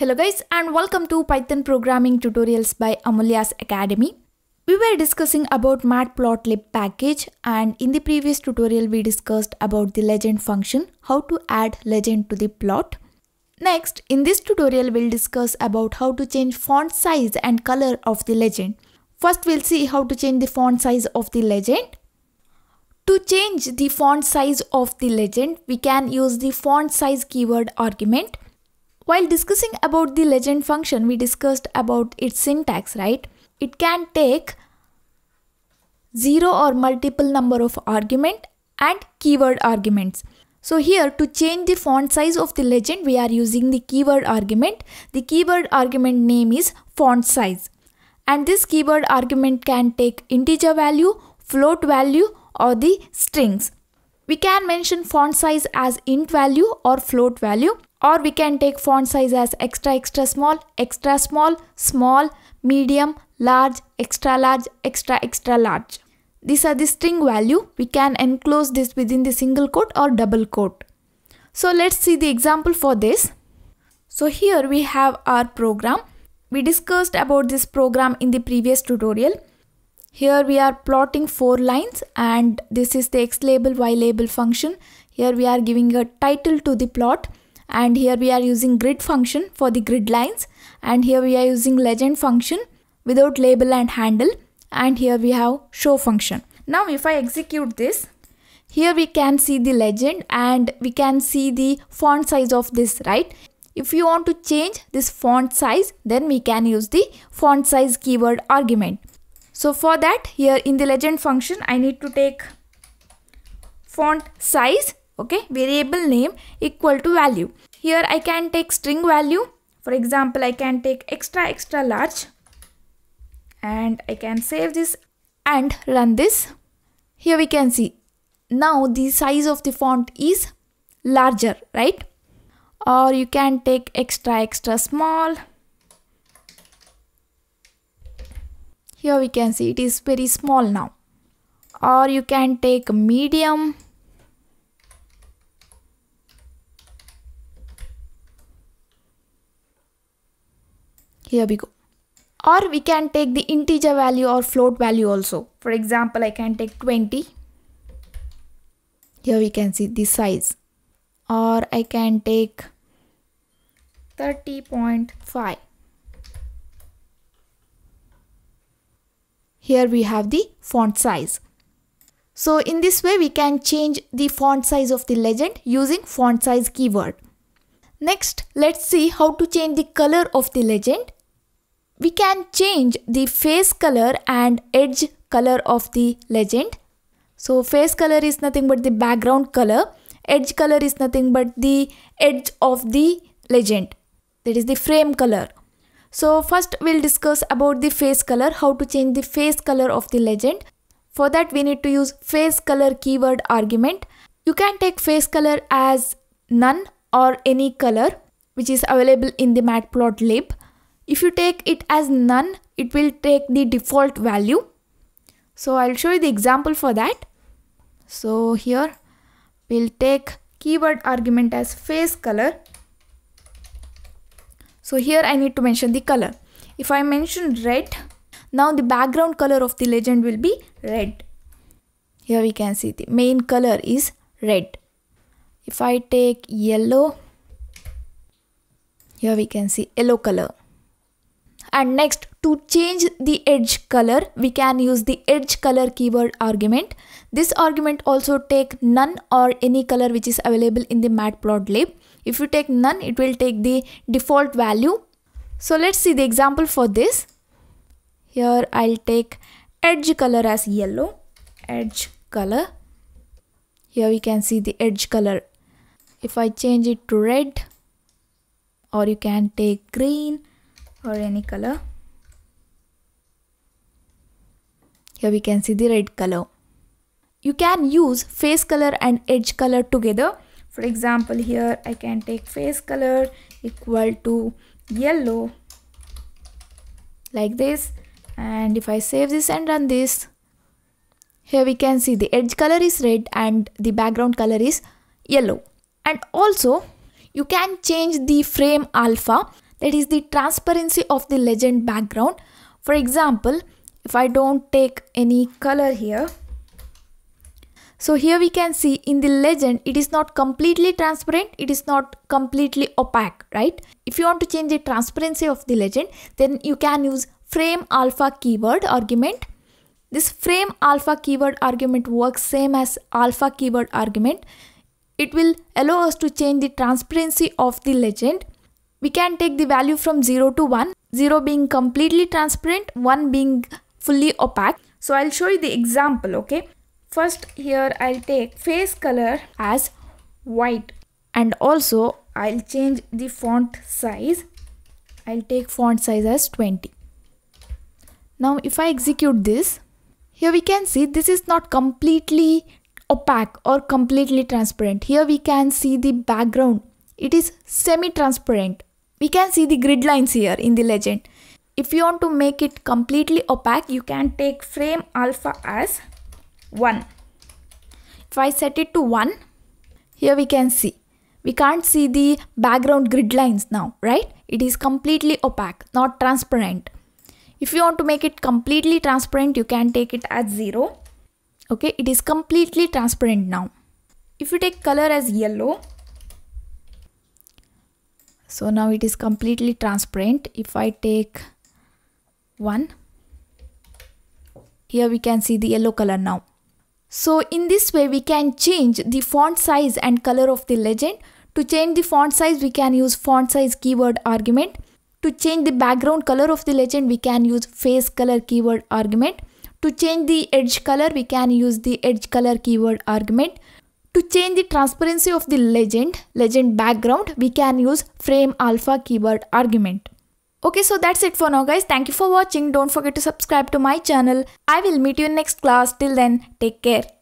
Hello guys and welcome to Python programming tutorials by Amulya's Academy. We were discussing about matplotlib package and in the previous tutorial we discussed about the legend function, how to add legend to the plot. Next, in this tutorial we'll discuss about how to change font size and color of the legend. First we'll see how to change the font size of the legend. To change the font size of the legend, we can use the font size keyword argument. While discussing about the legend function, we discussed about its syntax, right? It can take zero or multiple number of argument and keyword arguments. So here to change the font size of the legend, we are using the keyword argument. The keyword argument name is font size. And this keyword argument can take integer value, float value or the strings. We can mention font size as int value or float value or we can take font size as extra extra small, extra small, small, medium, large, extra large, extra extra large. These are the string value. We can enclose this within the single quote or double quote. So let's see the example for this. So here we have our program. We discussed about this program in the previous tutorial. Here we are plotting four lines and this is the x label y label function. Here we are giving a title to the plot and here we are using grid function for the grid lines and here we are using legend function without label and handle and here we have show function. Now if I execute this, here we can see the legend and we can see the font size of this, right? If you want to change this font size, then we can use the font size keyword argument. So for that here in the legend function I need to take font size okay variable name equal to value. Here I can take string value for example I can take extra extra large and I can save this and run this. Here we can see now the size of the font is larger right or you can take extra extra small here we can see it is very small now or you can take medium here we go or we can take the integer value or float value also for example i can take 20 here we can see the size or i can take 30.5 Here we have the font size. So in this way we can change the font size of the legend using font size keyword. Next let's see how to change the color of the legend. We can change the face color and edge color of the legend. So face color is nothing but the background color. Edge color is nothing but the edge of the legend. That is the frame color. So first we'll discuss about the face color, how to change the face color of the legend. For that we need to use face color keyword argument. You can take face color as none or any color which is available in the matplotlib. If you take it as none, it will take the default value. So I'll show you the example for that. So here we'll take keyword argument as face color so here I need to mention the color. If I mention red, now the background color of the legend will be red. Here we can see the main color is red. If I take yellow, here we can see yellow color. And next to change the edge color, we can use the edge color keyword argument. This argument also take none or any color which is available in the matplotlib. If you take none, it will take the default value. So let's see the example for this. Here I'll take edge color as yellow, edge color. Here we can see the edge color. If I change it to red or you can take green or any color. Here we can see the red color. You can use face color and edge color together for example here I can take face color equal to yellow like this and if I save this and run this here we can see the edge color is red and the background color is yellow and also you can change the frame alpha that is the transparency of the legend background for example if I don't take any color here so here we can see in the legend, it is not completely transparent. It is not completely opaque, right? If you want to change the transparency of the legend, then you can use frame alpha keyword argument. This frame alpha keyword argument works same as alpha keyword argument. It will allow us to change the transparency of the legend. We can take the value from 0 to 1, 0 being completely transparent, 1 being fully opaque. So I'll show you the example, okay? First here I'll take face color as white and also I'll change the font size. I'll take font size as 20. Now if I execute this, here we can see this is not completely opaque or completely transparent. Here we can see the background. It is semi-transparent. We can see the grid lines here in the legend. If you want to make it completely opaque, you can take frame alpha as 1. If I set it to 1, here we can see. We can't see the background grid lines now, right? It is completely opaque, not transparent. If you want to make it completely transparent, you can take it as 0. Okay, it is completely transparent now. If you take color as yellow, so now it is completely transparent. If I take 1, here we can see the yellow color now. So in this way we can change the font size and color of the legend. To change the font size we can use font size keyword argument. To change the background color of the legend we can use face color keyword argument. To change the edge color we can use the edge color keyword argument. To change the transparency of the legend, legend background we can use frame alpha keyword argument. Okay, so that's it for now guys. Thank you for watching. Don't forget to subscribe to my channel. I will meet you in next class. Till then, take care.